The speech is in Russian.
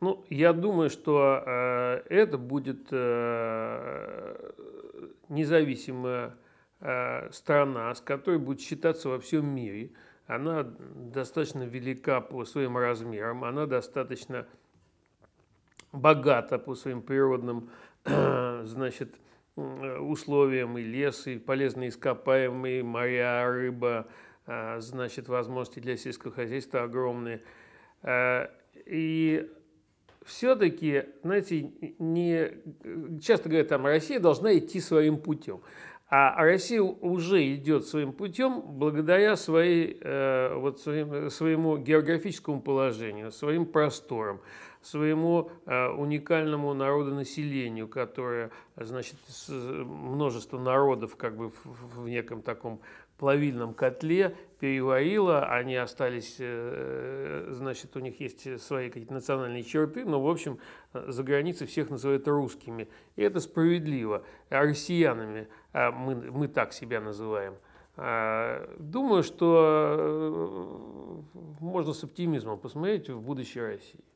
Ну, я думаю, что э, это будет э, независимая э, страна, с которой будет считаться во всем мире. Она достаточно велика по своим размерам, она достаточно богата по своим природным значит, э, условиям и лес, и полезные ископаемые, моря, рыба, э, значит, возможности для сельского хозяйства огромные. Э, и все-таки, знаете, не часто говорят, там Россия должна идти своим путем. А Россия уже идет своим путем благодаря своей, э, вот своим, своему географическому положению, своим просторам своему э, уникальному народонаселению, которое, значит, множество народов как бы в неком таком плавильном котле переварило, они остались, э, значит, у них есть свои какие-то национальные черты, но, в общем, за границей всех называют русскими. И это справедливо. А россиянами мы, мы так себя называем. А, думаю, что э, можно с оптимизмом посмотреть в будущее России.